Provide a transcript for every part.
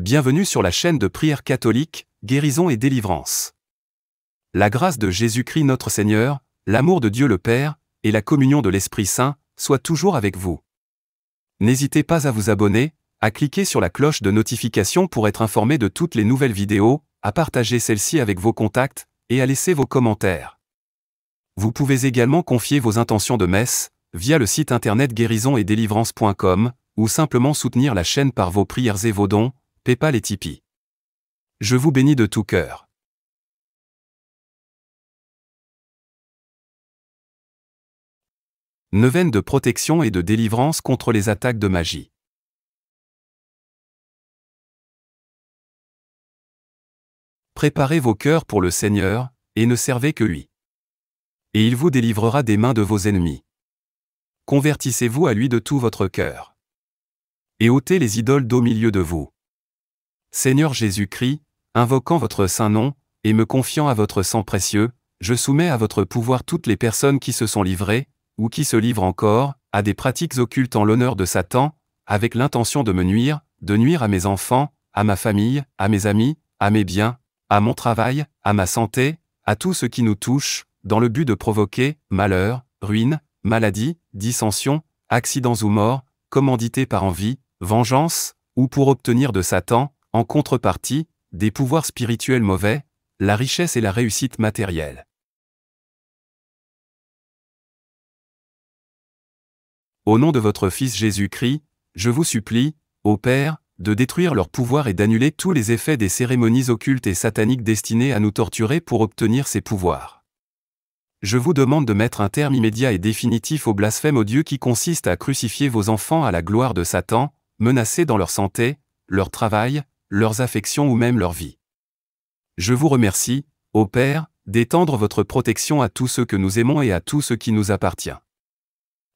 Bienvenue sur la chaîne de prière catholiques, guérison et délivrance. La grâce de Jésus-Christ notre Seigneur, l'amour de Dieu le Père, et la communion de l'Esprit Saint, soient toujours avec vous. N'hésitez pas à vous abonner, à cliquer sur la cloche de notification pour être informé de toutes les nouvelles vidéos, à partager celles-ci avec vos contacts, et à laisser vos commentaires. Vous pouvez également confier vos intentions de messe, via le site internet guérison et délivrance.com, ou simplement soutenir la chaîne par vos prières et vos dons, pas les tipis. Je vous bénis de tout cœur. Neuvaine de protection et de délivrance contre les attaques de magie. Préparez vos cœurs pour le Seigneur, et ne servez que lui. Et il vous délivrera des mains de vos ennemis. Convertissez-vous à lui de tout votre cœur. Et ôtez les idoles d'au milieu de vous. Seigneur Jésus-Christ, invoquant votre saint nom, et me confiant à votre sang précieux, je soumets à votre pouvoir toutes les personnes qui se sont livrées, ou qui se livrent encore, à des pratiques occultes en l'honneur de Satan, avec l'intention de me nuire, de nuire à mes enfants, à ma famille, à mes amis, à mes biens, à mon travail, à ma santé, à tout ce qui nous touche, dans le but de provoquer malheur, ruine, maladie, dissension, accidents ou morts, commandités par envie, vengeance, ou pour obtenir de Satan, en contrepartie, des pouvoirs spirituels mauvais, la richesse et la réussite matérielle. Au nom de votre Fils Jésus-Christ, je vous supplie, ô Père, de détruire leur pouvoir et d'annuler tous les effets des cérémonies occultes et sataniques destinées à nous torturer pour obtenir ces pouvoirs. Je vous demande de mettre un terme immédiat et définitif au blasphème odieux qui consiste à crucifier vos enfants à la gloire de Satan, menacés dans leur santé, leur travail, leurs affections ou même leur vie. Je vous remercie, ô Père, d'étendre votre protection à tous ceux que nous aimons et à tout ce qui nous appartient.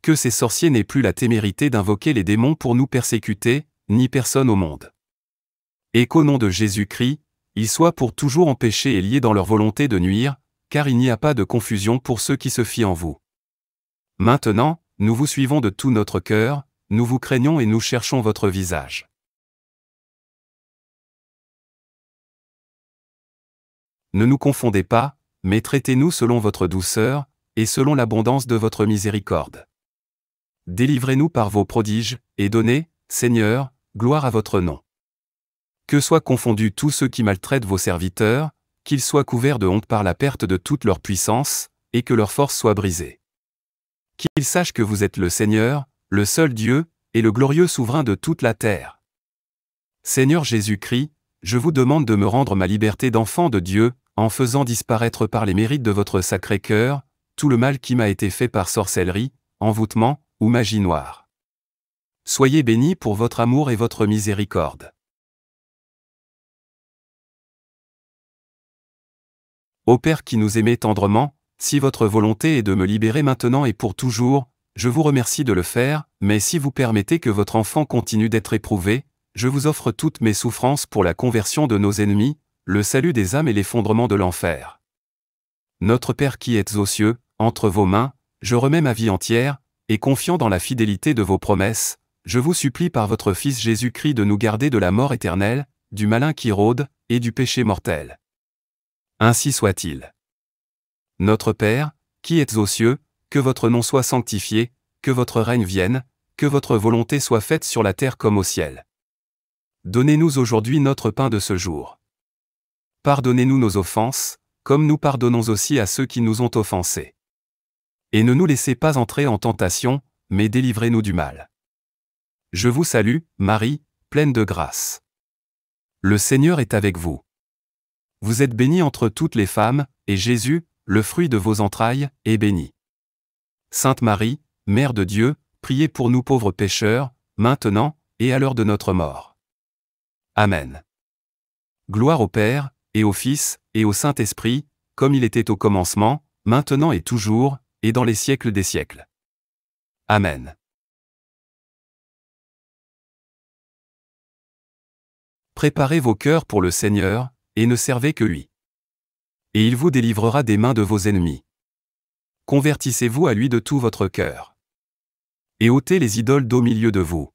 Que ces sorciers n'aient plus la témérité d'invoquer les démons pour nous persécuter, ni personne au monde. Et qu'au nom de Jésus-Christ, ils soient pour toujours empêchés et liés dans leur volonté de nuire, car il n'y a pas de confusion pour ceux qui se fient en vous. Maintenant, nous vous suivons de tout notre cœur, nous vous craignons et nous cherchons votre visage. Ne nous confondez pas, mais traitez-nous selon votre douceur, et selon l'abondance de votre miséricorde. Délivrez-nous par vos prodiges, et donnez, Seigneur, gloire à votre nom. Que soient confondus tous ceux qui maltraitent vos serviteurs, qu'ils soient couverts de honte par la perte de toute leur puissance, et que leur force soit brisée. Qu'ils sachent que vous êtes le Seigneur, le seul Dieu, et le glorieux souverain de toute la terre. Seigneur Jésus-Christ, je vous demande de me rendre ma liberté d'enfant de Dieu, en faisant disparaître par les mérites de votre sacré cœur, tout le mal qui m'a été fait par sorcellerie, envoûtement, ou magie noire. Soyez bénis pour votre amour et votre miséricorde. Ô Père qui nous aimez tendrement, si votre volonté est de me libérer maintenant et pour toujours, je vous remercie de le faire, mais si vous permettez que votre enfant continue d'être éprouvé, je vous offre toutes mes souffrances pour la conversion de nos ennemis, le salut des âmes et l'effondrement de l'enfer. Notre Père qui êtes aux cieux, entre vos mains, je remets ma vie entière, et confiant dans la fidélité de vos promesses, je vous supplie par votre Fils Jésus-Christ de nous garder de la mort éternelle, du malin qui rôde, et du péché mortel. Ainsi soit-il. Notre Père, qui êtes aux cieux, que votre nom soit sanctifié, que votre règne vienne, que votre volonté soit faite sur la terre comme au ciel. Donnez-nous aujourd'hui notre pain de ce jour. Pardonnez-nous nos offenses, comme nous pardonnons aussi à ceux qui nous ont offensés. Et ne nous laissez pas entrer en tentation, mais délivrez-nous du mal. Je vous salue, Marie, pleine de grâce. Le Seigneur est avec vous. Vous êtes bénie entre toutes les femmes, et Jésus, le fruit de vos entrailles, est béni. Sainte Marie, Mère de Dieu, priez pour nous pauvres pécheurs, maintenant, et à l'heure de notre mort. Amen. Gloire au Père, et au Fils, et au Saint-Esprit, comme il était au commencement, maintenant et toujours, et dans les siècles des siècles. Amen. Préparez vos cœurs pour le Seigneur, et ne servez que lui. Et il vous délivrera des mains de vos ennemis. Convertissez-vous à lui de tout votre cœur. Et ôtez les idoles d'au milieu de vous.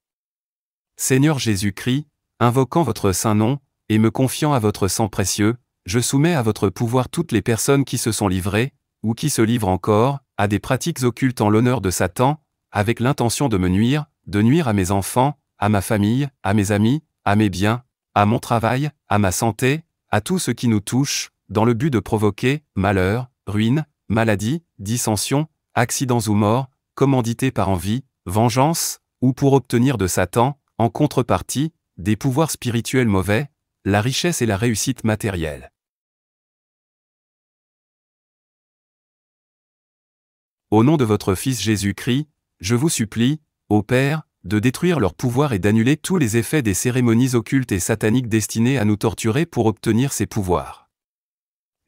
Seigneur Jésus-Christ, invoquant votre saint nom, et me confiant à votre sang précieux, je soumets à votre pouvoir toutes les personnes qui se sont livrées, ou qui se livrent encore, à des pratiques occultes en l'honneur de Satan, avec l'intention de me nuire, de nuire à mes enfants, à ma famille, à mes amis, à mes biens, à mon travail, à ma santé, à tout ce qui nous touche, dans le but de provoquer malheur, ruine, maladie, dissension, accidents ou morts, commandités par envie, vengeance, ou pour obtenir de Satan, en contrepartie, des pouvoirs spirituels mauvais, la richesse et la réussite matérielle. Au nom de votre Fils Jésus-Christ, je vous supplie, ô Père, de détruire leur pouvoir et d'annuler tous les effets des cérémonies occultes et sataniques destinées à nous torturer pour obtenir ces pouvoirs.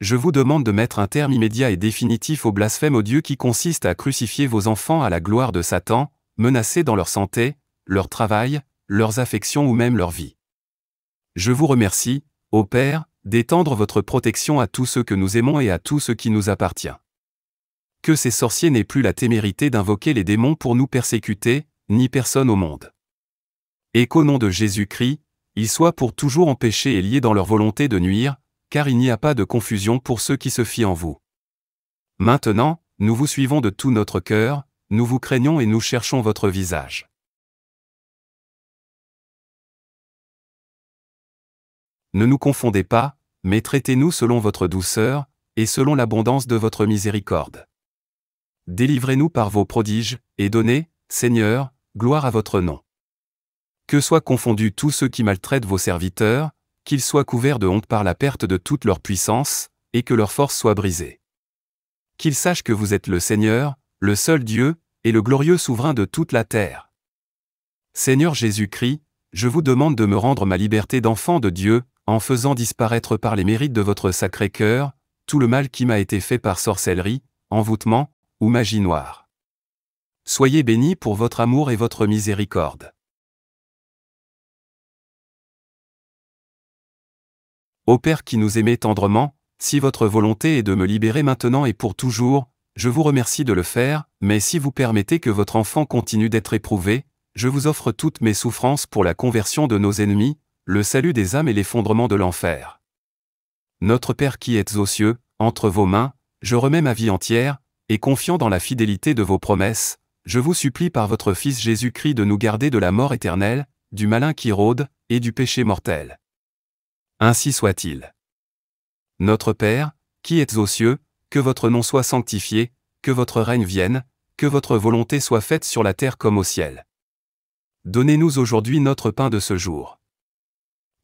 Je vous demande de mettre un terme immédiat et définitif au blasphème odieux qui consiste à crucifier vos enfants à la gloire de Satan, menacés dans leur santé, leur travail, leurs affections ou même leur vie. Je vous remercie, ô Père, d'étendre votre protection à tous ceux que nous aimons et à tout ce qui nous appartient. Que ces sorciers n'aient plus la témérité d'invoquer les démons pour nous persécuter, ni personne au monde. Et qu'au nom de Jésus-Christ, ils soient pour toujours empêchés et liés dans leur volonté de nuire, car il n'y a pas de confusion pour ceux qui se fient en vous. Maintenant, nous vous suivons de tout notre cœur, nous vous craignons et nous cherchons votre visage. Ne nous confondez pas, mais traitez-nous selon votre douceur, et selon l'abondance de votre miséricorde. Délivrez-nous par vos prodiges, et donnez, Seigneur, gloire à votre nom. Que soient confondus tous ceux qui maltraitent vos serviteurs, qu'ils soient couverts de honte par la perte de toute leur puissance, et que leur force soit brisée. Qu'ils sachent que vous êtes le Seigneur, le seul Dieu, et le glorieux souverain de toute la terre. Seigneur Jésus-Christ, je vous demande de me rendre ma liberté d'enfant de Dieu, en faisant disparaître par les mérites de votre sacré cœur, tout le mal qui m'a été fait par sorcellerie, envoûtement, ou magie noire. Soyez bénis pour votre amour et votre miséricorde. Ô Père qui nous aimez tendrement, si votre volonté est de me libérer maintenant et pour toujours, je vous remercie de le faire, mais si vous permettez que votre enfant continue d'être éprouvé, je vous offre toutes mes souffrances pour la conversion de nos ennemis, le salut des âmes et l'effondrement de l'enfer. Notre Père qui êtes aux cieux, entre vos mains, je remets ma vie entière, et confiant dans la fidélité de vos promesses, je vous supplie par votre Fils Jésus-Christ de nous garder de la mort éternelle, du malin qui rôde, et du péché mortel. Ainsi soit-il. Notre Père, qui êtes aux cieux, que votre nom soit sanctifié, que votre règne vienne, que votre volonté soit faite sur la terre comme au ciel. Donnez-nous aujourd'hui notre pain de ce jour.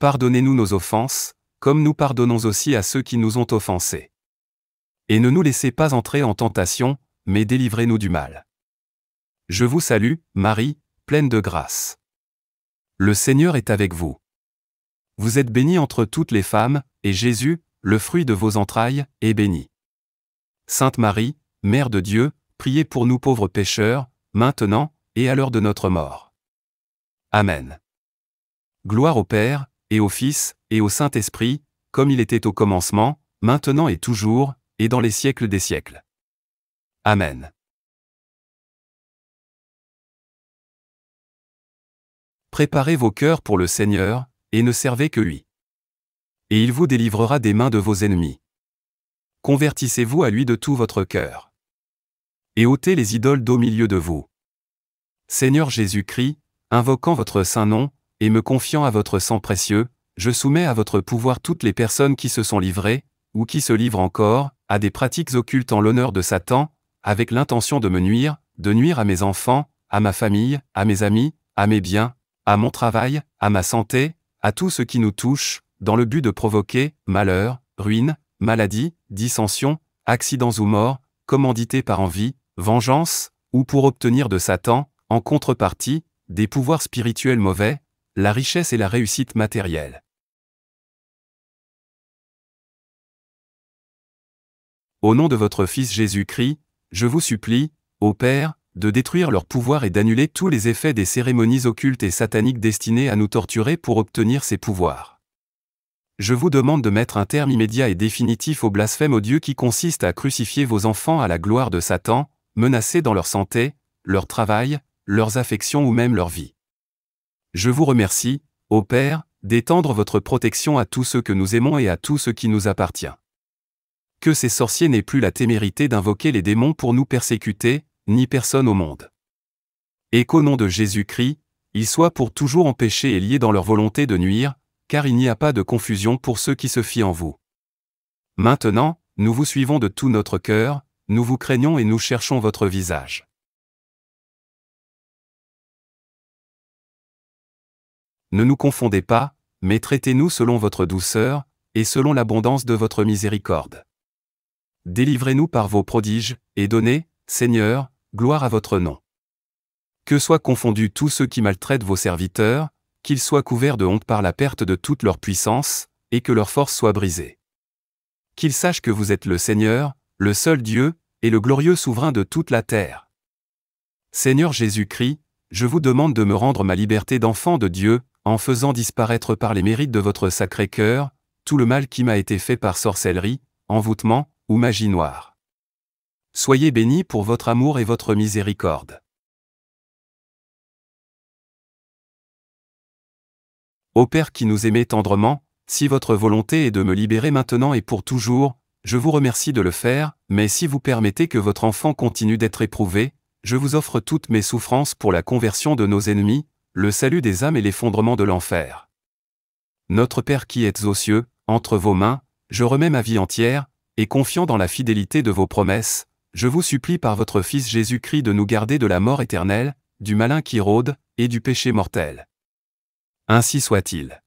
Pardonnez-nous nos offenses, comme nous pardonnons aussi à ceux qui nous ont offensés. Et ne nous laissez pas entrer en tentation, mais délivrez-nous du mal. Je vous salue, Marie, pleine de grâce. Le Seigneur est avec vous. Vous êtes bénie entre toutes les femmes, et Jésus, le fruit de vos entrailles, est béni. Sainte Marie, Mère de Dieu, priez pour nous pauvres pécheurs, maintenant, et à l'heure de notre mort. Amen. Gloire au Père, et au Fils, et au Saint-Esprit, comme il était au commencement, maintenant et toujours, et dans les siècles des siècles. Amen. Préparez vos cœurs pour le Seigneur, et ne servez que lui. Et il vous délivrera des mains de vos ennemis. Convertissez-vous à lui de tout votre cœur. Et ôtez les idoles d'au milieu de vous. Seigneur Jésus-Christ, invoquant votre saint nom, et me confiant à votre sang précieux, je soumets à votre pouvoir toutes les personnes qui se sont livrées, ou qui se livrent encore, à des pratiques occultes en l'honneur de Satan, avec l'intention de me nuire, de nuire à mes enfants, à ma famille, à mes amis, à mes biens, à mon travail, à ma santé, à tout ce qui nous touche, dans le but de provoquer malheur, ruine, maladie, dissension, accidents ou morts, commandités par envie, vengeance, ou pour obtenir de Satan, en contrepartie, des pouvoirs spirituels mauvais, la richesse et la réussite matérielle. Au nom de votre Fils Jésus-Christ, je vous supplie, ô Père, de détruire leur pouvoir et d'annuler tous les effets des cérémonies occultes et sataniques destinées à nous torturer pour obtenir ces pouvoirs. Je vous demande de mettre un terme immédiat et définitif au blasphème odieux qui consiste à crucifier vos enfants à la gloire de Satan, menacés dans leur santé, leur travail, leurs affections ou même leur vie. Je vous remercie, ô Père, d'étendre votre protection à tous ceux que nous aimons et à tout ce qui nous appartient. Que ces sorciers n'aient plus la témérité d'invoquer les démons pour nous persécuter, ni personne au monde. Et qu'au nom de Jésus-Christ, ils soient pour toujours empêchés et liés dans leur volonté de nuire, car il n'y a pas de confusion pour ceux qui se fient en vous. Maintenant, nous vous suivons de tout notre cœur, nous vous craignons et nous cherchons votre visage. Ne nous confondez pas, mais traitez-nous selon votre douceur, et selon l'abondance de votre miséricorde. Délivrez-nous par vos prodiges, et donnez, Seigneur, gloire à votre nom. Que soient confondus tous ceux qui maltraitent vos serviteurs, qu'ils soient couverts de honte par la perte de toute leur puissance, et que leur force soit brisée. Qu'ils sachent que vous êtes le Seigneur, le seul Dieu, et le glorieux souverain de toute la terre. Seigneur Jésus-Christ, je vous demande de me rendre ma liberté d'enfant de Dieu, en faisant disparaître par les mérites de votre sacré cœur, tout le mal qui m'a été fait par sorcellerie, envoûtement, ou magie noire. Soyez bénis pour votre amour et votre miséricorde. Ô Père qui nous aimez tendrement, si votre volonté est de me libérer maintenant et pour toujours, je vous remercie de le faire, mais si vous permettez que votre enfant continue d'être éprouvé, je vous offre toutes mes souffrances pour la conversion de nos ennemis, le salut des âmes et l'effondrement de l'enfer. Notre Père qui êtes aux cieux, entre vos mains, je remets ma vie entière, et confiant dans la fidélité de vos promesses, je vous supplie par votre Fils Jésus-Christ de nous garder de la mort éternelle, du malin qui rôde, et du péché mortel. Ainsi soit-il.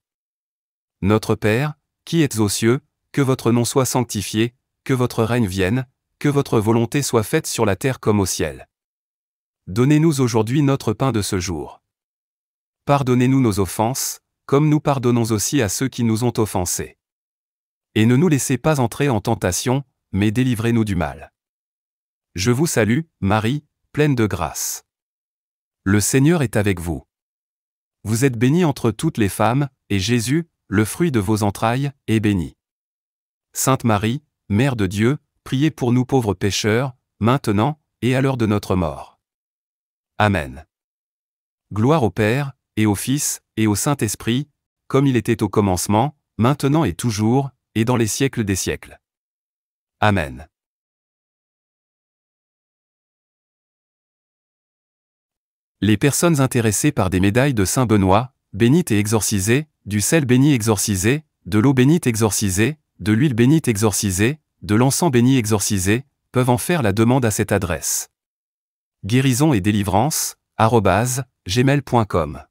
Notre Père, qui êtes aux cieux, que votre nom soit sanctifié, que votre règne vienne, que votre volonté soit faite sur la terre comme au ciel. Donnez-nous aujourd'hui notre pain de ce jour. Pardonnez-nous nos offenses, comme nous pardonnons aussi à ceux qui nous ont offensés. Et ne nous laissez pas entrer en tentation, mais délivrez-nous du mal. Je vous salue, Marie, pleine de grâce. Le Seigneur est avec vous. Vous êtes bénie entre toutes les femmes, et Jésus, le fruit de vos entrailles, est béni. Sainte Marie, Mère de Dieu, priez pour nous pauvres pécheurs, maintenant, et à l'heure de notre mort. Amen. Gloire au Père, et au Fils, et au Saint-Esprit, comme il était au commencement, maintenant et toujours, et dans les siècles des siècles. Amen. Les personnes intéressées par des médailles de Saint Benoît, bénites et exorcisées, du sel béni exorcisé, de l'eau bénite exorcisée, de l'huile bénite exorcisée, de l'encens béni exorcisé, peuvent en faire la demande à cette adresse. Guérison et délivrance, gmail.com